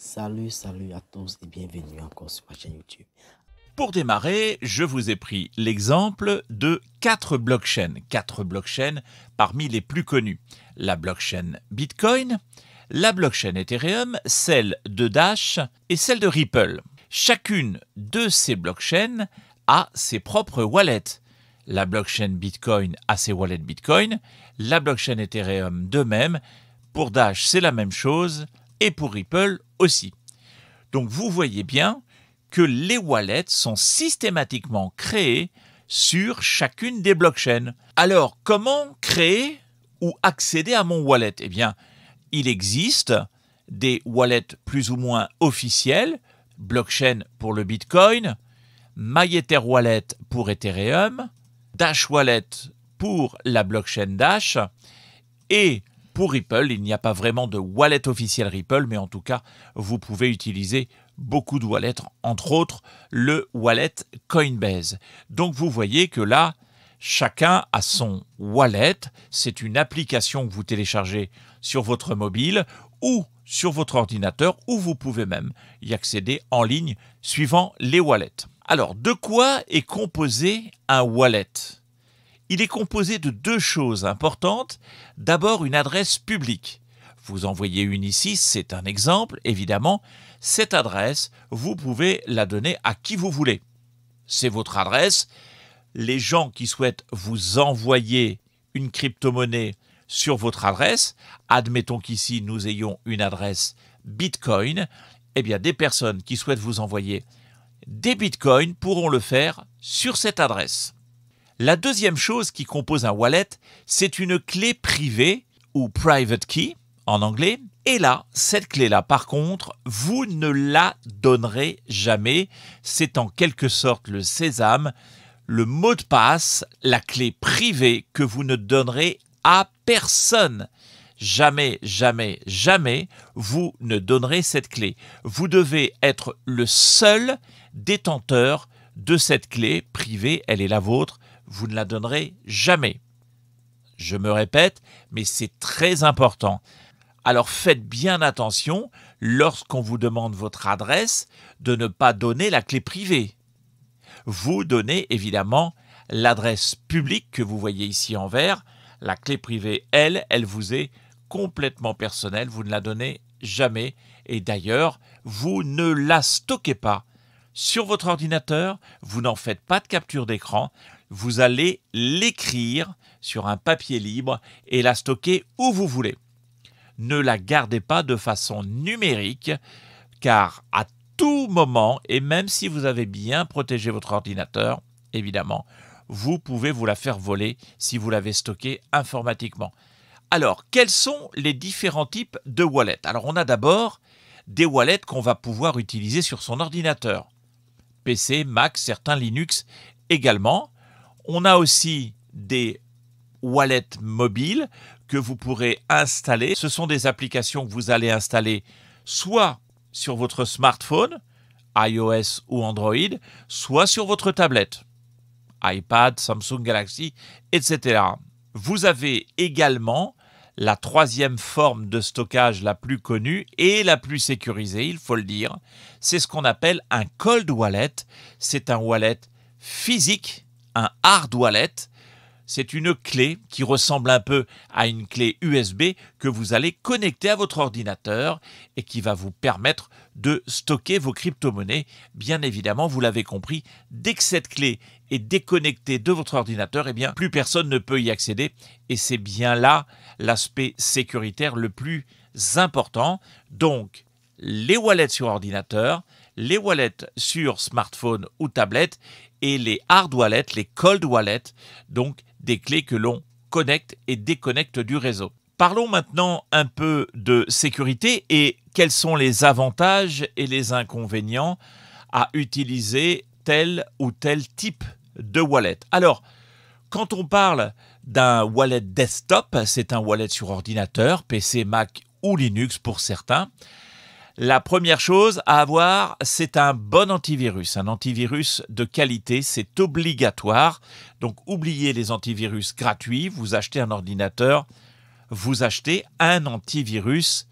Salut, salut à tous et bienvenue encore sur ma chaîne YouTube. Pour démarrer, je vous ai pris l'exemple de quatre blockchains, quatre blockchains parmi les plus connues. La blockchain Bitcoin, la blockchain Ethereum, celle de Dash et celle de Ripple. Chacune de ces blockchains a ses propres wallets. La blockchain Bitcoin a ses wallets Bitcoin, la blockchain Ethereum de même. Pour Dash, c'est la même chose et pour Ripple aussi. Donc vous voyez bien que les wallets sont systématiquement créés sur chacune des blockchains. Alors comment créer ou accéder à mon wallet Eh bien, il existe des wallets plus ou moins officiels, blockchain pour le Bitcoin, MyEther Wallet pour Ethereum, Dash Wallet pour la blockchain Dash et pour Ripple. Il n'y a pas vraiment de wallet officiel Ripple, mais en tout cas, vous pouvez utiliser beaucoup de wallets, entre autres le wallet Coinbase. Donc vous voyez que là, chacun a son wallet. C'est une application que vous téléchargez sur votre mobile ou sur votre ordinateur, ou vous pouvez même y accéder en ligne suivant les wallets. Alors, de quoi est composé un wallet il est composé de deux choses importantes. D'abord, une adresse publique. Vous envoyez une ici, c'est un exemple, évidemment. Cette adresse, vous pouvez la donner à qui vous voulez. C'est votre adresse. Les gens qui souhaitent vous envoyer une crypto-monnaie sur votre adresse, admettons qu'ici nous ayons une adresse Bitcoin, eh bien des personnes qui souhaitent vous envoyer des bitcoins pourront le faire sur cette adresse. La deuxième chose qui compose un wallet, c'est une clé privée ou private key en anglais. Et là, cette clé-là, par contre, vous ne la donnerez jamais. C'est en quelque sorte le sésame, le mot de passe, la clé privée que vous ne donnerez à personne jamais, jamais, jamais, vous ne donnerez cette clé. Vous devez être le seul détenteur de cette clé privée, elle est la vôtre, vous ne la donnerez jamais. Je me répète, mais c'est très important. Alors faites bien attention, lorsqu'on vous demande votre adresse, de ne pas donner la clé privée. Vous donnez évidemment l'adresse publique que vous voyez ici en vert. La clé privée, elle, elle vous est complètement personnelle, vous ne la donnez jamais. Et d'ailleurs, vous ne la stockez pas. Sur votre ordinateur, vous n'en faites pas de capture d'écran, vous allez l'écrire sur un papier libre et la stocker où vous voulez. Ne la gardez pas de façon numérique, car à tout moment, et même si vous avez bien protégé votre ordinateur, évidemment, vous pouvez vous la faire voler si vous l'avez stockée informatiquement. Alors, quels sont les différents types de wallets Alors, on a d'abord des wallets qu'on va pouvoir utiliser sur son ordinateur. PC, Mac, certains Linux également. On a aussi des wallets mobiles que vous pourrez installer. Ce sont des applications que vous allez installer soit sur votre smartphone, iOS ou Android, soit sur votre tablette, iPad, Samsung Galaxy, etc. Vous avez également la troisième forme de stockage la plus connue et la plus sécurisée, il faut le dire, c'est ce qu'on appelle un cold wallet. C'est un wallet physique un hard wallet. C'est une clé qui ressemble un peu à une clé USB que vous allez connecter à votre ordinateur et qui va vous permettre de stocker vos crypto-monnaies. Bien évidemment, vous l'avez compris, dès que cette clé est déconnectée de votre ordinateur, eh bien, plus personne ne peut y accéder. Et c'est bien là l'aspect sécuritaire le plus important. Donc, les wallets sur ordinateur, les wallets sur smartphone ou tablette et les hard wallets, les cold wallets, donc des clés que l'on connecte et déconnecte du réseau. Parlons maintenant un peu de sécurité et quels sont les avantages et les inconvénients à utiliser tel ou tel type de wallet. Alors, quand on parle d'un wallet desktop, c'est un wallet sur ordinateur, PC, Mac ou Linux pour certains, la première chose à avoir, c'est un bon antivirus, un antivirus de qualité, c'est obligatoire. Donc oubliez les antivirus gratuits, vous achetez un ordinateur, vous achetez un antivirus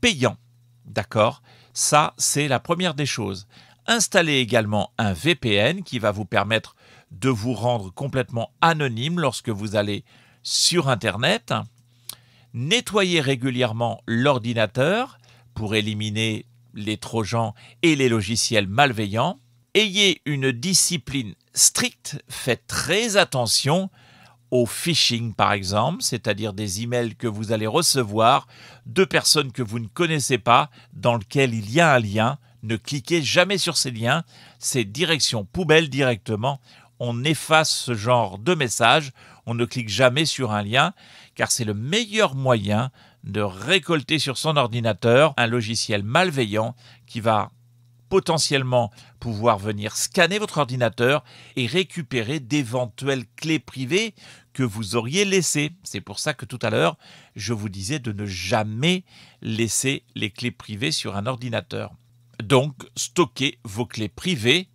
payant. D'accord Ça, c'est la première des choses. Installez également un VPN qui va vous permettre de vous rendre complètement anonyme lorsque vous allez sur Internet. Nettoyez régulièrement l'ordinateur pour éliminer les trojans et les logiciels malveillants. Ayez une discipline stricte, faites très attention au phishing par exemple, c'est-à-dire des emails que vous allez recevoir de personnes que vous ne connaissez pas, dans lequel il y a un lien. Ne cliquez jamais sur ces liens, c'est direction poubelle directement. On efface ce genre de message, on ne clique jamais sur un lien, car c'est le meilleur moyen de récolter sur son ordinateur un logiciel malveillant qui va potentiellement pouvoir venir scanner votre ordinateur et récupérer d'éventuelles clés privées que vous auriez laissées. C'est pour ça que tout à l'heure, je vous disais de ne jamais laisser les clés privées sur un ordinateur. Donc, stockez vos clés privées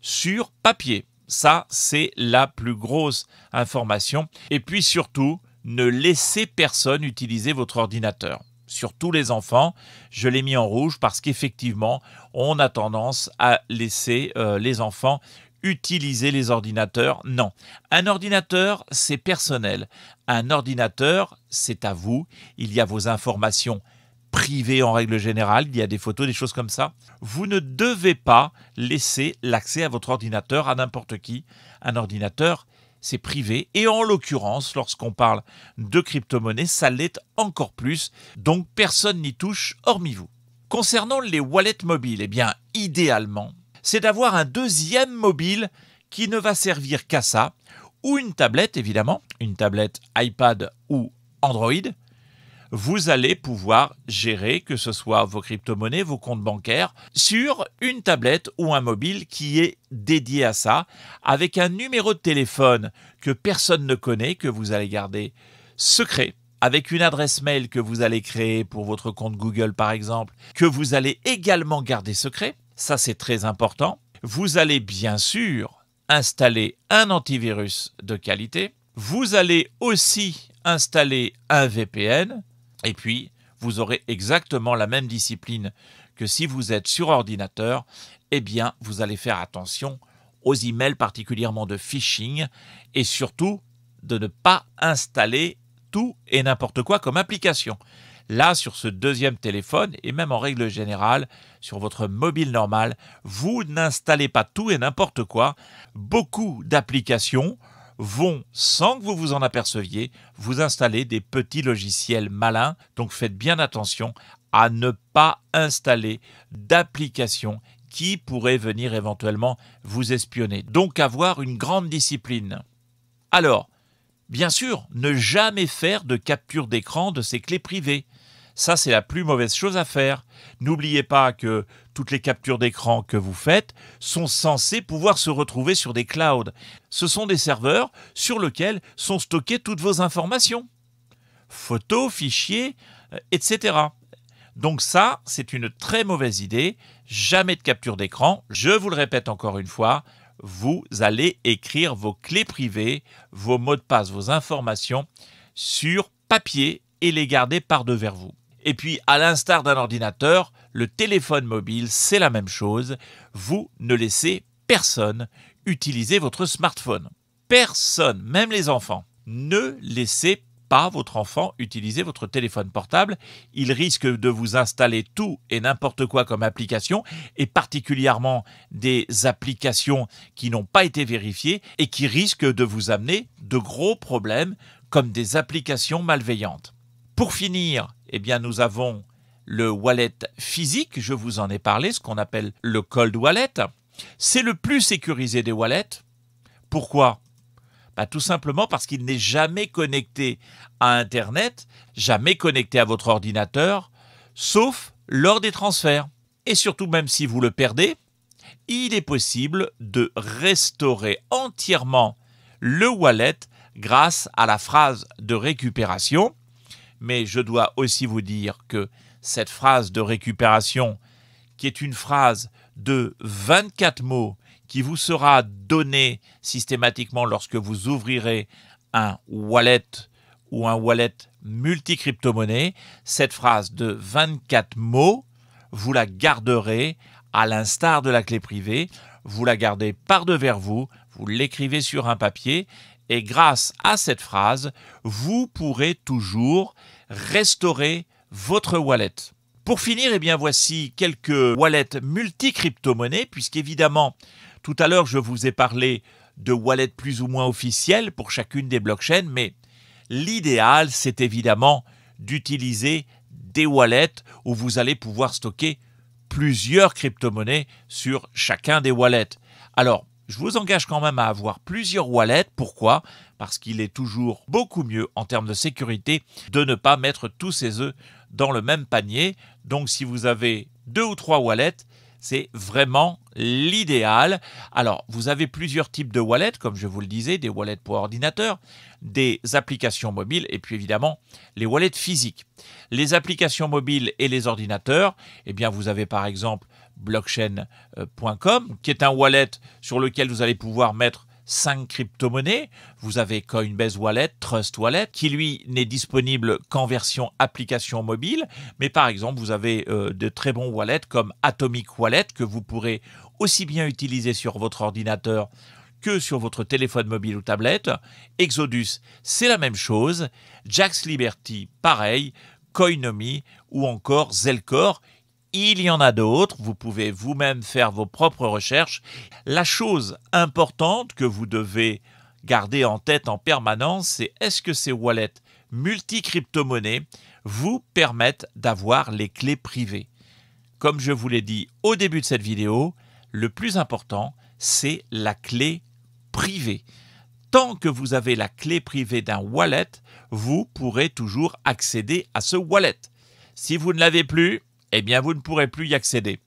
sur papier. Ça, c'est la plus grosse information. Et puis surtout, ne laissez personne utiliser votre ordinateur. Surtout les enfants, je l'ai mis en rouge parce qu'effectivement, on a tendance à laisser euh, les enfants utiliser les ordinateurs. Non, un ordinateur, c'est personnel. Un ordinateur, c'est à vous. Il y a vos informations privées en règle générale, il y a des photos, des choses comme ça. Vous ne devez pas laisser l'accès à votre ordinateur à n'importe qui. Un ordinateur, c'est privé. Et en l'occurrence, lorsqu'on parle de crypto-monnaie, ça l'est encore plus. Donc personne n'y touche, hormis vous. Concernant les wallets mobiles, eh bien, idéalement, c'est d'avoir un deuxième mobile qui ne va servir qu'à ça, ou une tablette évidemment, une tablette iPad ou Android, vous allez pouvoir gérer que ce soit vos crypto-monnaies, vos comptes bancaires sur une tablette ou un mobile qui est dédié à ça avec un numéro de téléphone que personne ne connaît, que vous allez garder secret avec une adresse mail que vous allez créer pour votre compte Google par exemple, que vous allez également garder secret, ça c'est très important. Vous allez bien sûr installer un antivirus de qualité. Vous allez aussi installer un VPN et puis, vous aurez exactement la même discipline que si vous êtes sur ordinateur, eh bien, vous allez faire attention aux emails particulièrement de phishing et surtout de ne pas installer tout et n'importe quoi comme application. Là, sur ce deuxième téléphone, et même en règle générale, sur votre mobile normal, vous n'installez pas tout et n'importe quoi. Beaucoup d'applications, vont, sans que vous vous en aperceviez, vous installer des petits logiciels malins. Donc faites bien attention à ne pas installer d'applications qui pourraient venir éventuellement vous espionner. Donc avoir une grande discipline. Alors, bien sûr, ne jamais faire de capture d'écran de ces clés privées. Ça, c'est la plus mauvaise chose à faire. N'oubliez pas que toutes les captures d'écran que vous faites sont censées pouvoir se retrouver sur des clouds. Ce sont des serveurs sur lesquels sont stockées toutes vos informations. Photos, fichiers, euh, etc. Donc ça, c'est une très mauvaise idée. Jamais de capture d'écran. Je vous le répète encore une fois, vous allez écrire vos clés privées, vos mots de passe, vos informations sur papier et les garder par devers vous. Et puis, à l'instar d'un ordinateur, le téléphone mobile, c'est la même chose. Vous ne laissez personne utiliser votre smartphone. Personne, même les enfants. Ne laissez pas votre enfant utiliser votre téléphone portable. Il risque de vous installer tout et n'importe quoi comme application, et particulièrement des applications qui n'ont pas été vérifiées et qui risquent de vous amener de gros problèmes comme des applications malveillantes. Pour finir, eh bien, nous avons le wallet physique, je vous en ai parlé, ce qu'on appelle le cold wallet. C'est le plus sécurisé des wallets. Pourquoi bah, Tout simplement parce qu'il n'est jamais connecté à Internet, jamais connecté à votre ordinateur, sauf lors des transferts. Et surtout, même si vous le perdez, il est possible de restaurer entièrement le wallet grâce à la phrase de récupération mais je dois aussi vous dire que cette phrase de récupération, qui est une phrase de 24 mots qui vous sera donnée systématiquement lorsque vous ouvrirez un wallet ou un wallet multi cryptomonnaie cette phrase de 24 mots, vous la garderez à l'instar de la clé privée, vous la gardez par devers vous, vous l'écrivez sur un papier et grâce à cette phrase, vous pourrez toujours restaurer votre wallet. Pour finir, eh bien voici quelques wallets multi-crypto-monnaies, puisqu'évidemment, tout à l'heure, je vous ai parlé de wallets plus ou moins officiels pour chacune des blockchains, mais l'idéal, c'est évidemment d'utiliser des wallets où vous allez pouvoir stocker plusieurs crypto-monnaies sur chacun des wallets. Alors, je vous engage quand même à avoir plusieurs wallets. Pourquoi Parce qu'il est toujours beaucoup mieux en termes de sécurité de ne pas mettre tous ses œufs dans le même panier. Donc si vous avez deux ou trois wallets, c'est vraiment l'idéal. Alors, vous avez plusieurs types de wallets, comme je vous le disais, des wallets pour ordinateur, des applications mobiles et puis évidemment les wallets physiques. Les applications mobiles et les ordinateurs, eh bien, vous avez par exemple blockchain.com, euh, qui est un wallet sur lequel vous allez pouvoir mettre 5 crypto-monnaies. Vous avez Coinbase Wallet, Trust Wallet, qui lui n'est disponible qu'en version application mobile. Mais par exemple, vous avez euh, de très bons wallets comme Atomic Wallet, que vous pourrez aussi bien utiliser sur votre ordinateur que sur votre téléphone mobile ou tablette. Exodus, c'est la même chose. Jax Liberty, pareil. Coinomi ou encore Zelcore. Il y en a d'autres, vous pouvez vous-même faire vos propres recherches. La chose importante que vous devez garder en tête en permanence, c'est est-ce que ces wallets multi cryptomonnaies vous permettent d'avoir les clés privées Comme je vous l'ai dit au début de cette vidéo, le plus important, c'est la clé privée. Tant que vous avez la clé privée d'un wallet, vous pourrez toujours accéder à ce wallet. Si vous ne l'avez plus, eh bien vous ne pourrez plus y accéder.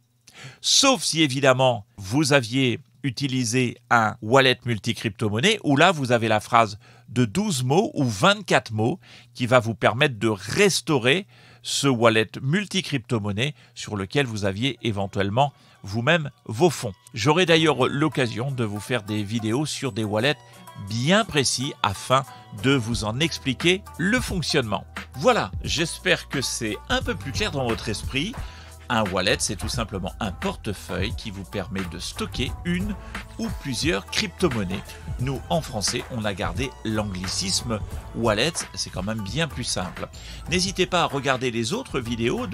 Sauf si évidemment vous aviez utilisé un wallet multi-crypto-monnaie où là vous avez la phrase de 12 mots ou 24 mots qui va vous permettre de restaurer ce wallet multi-crypto-monnaie sur lequel vous aviez éventuellement vous-même vos fonds. J'aurai d'ailleurs l'occasion de vous faire des vidéos sur des wallets bien précis afin de vous en expliquer le fonctionnement. Voilà, j'espère que c'est un peu plus clair dans votre esprit. Un wallet, c'est tout simplement un portefeuille qui vous permet de stocker une ou plusieurs crypto-monnaies. Nous, en français, on a gardé l'anglicisme wallet, c'est quand même bien plus simple. N'hésitez pas à regarder les autres vidéos